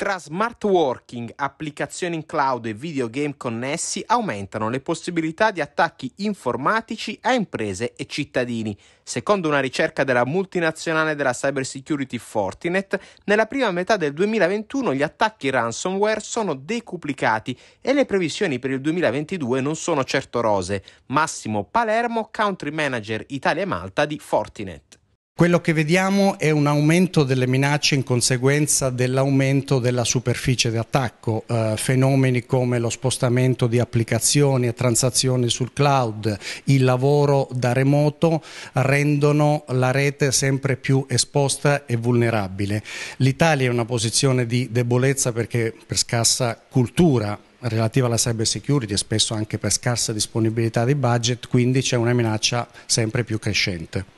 Tra smart working, applicazioni in cloud e videogame connessi aumentano le possibilità di attacchi informatici a imprese e cittadini. Secondo una ricerca della multinazionale della cybersecurity Fortinet, nella prima metà del 2021 gli attacchi ransomware sono decuplicati e le previsioni per il 2022 non sono certo rose. Massimo Palermo, country manager Italia e Malta di Fortinet. Quello che vediamo è un aumento delle minacce in conseguenza dell'aumento della superficie di attacco, eh, fenomeni come lo spostamento di applicazioni e transazioni sul cloud, il lavoro da remoto rendono la rete sempre più esposta e vulnerabile. L'Italia è in una posizione di debolezza perché per scarsa cultura relativa alla cyber security e spesso anche per scarsa disponibilità di budget, quindi c'è una minaccia sempre più crescente.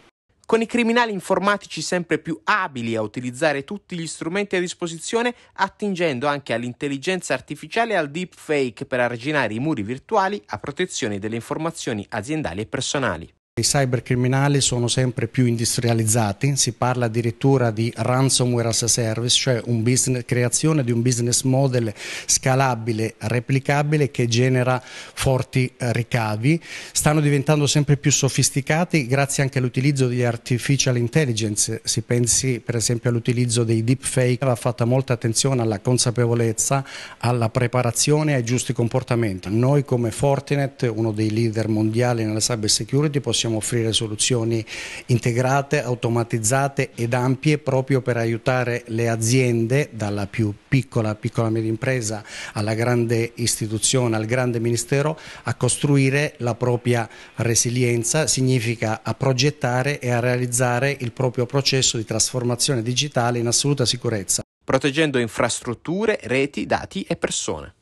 Con i criminali informatici sempre più abili a utilizzare tutti gli strumenti a disposizione, attingendo anche all'intelligenza artificiale e al deepfake per arginare i muri virtuali a protezione delle informazioni aziendali e personali. I cybercriminali sono sempre più industrializzati, si parla addirittura di ransomware as a service, cioè business, creazione di un business model scalabile, replicabile che genera forti eh, ricavi. Stanno diventando sempre più sofisticati grazie anche all'utilizzo di artificial intelligence, si pensi per esempio all'utilizzo dei deepfake, va fatta molta attenzione alla consapevolezza, alla preparazione e ai giusti comportamenti. Noi come Fortinet, uno dei leader mondiali nella cyber security, possiamo possiamo offrire soluzioni integrate, automatizzate ed ampie proprio per aiutare le aziende, dalla più piccola, piccola media impresa alla grande istituzione, al grande ministero, a costruire la propria resilienza, significa a progettare e a realizzare il proprio processo di trasformazione digitale in assoluta sicurezza. Proteggendo infrastrutture, reti, dati e persone.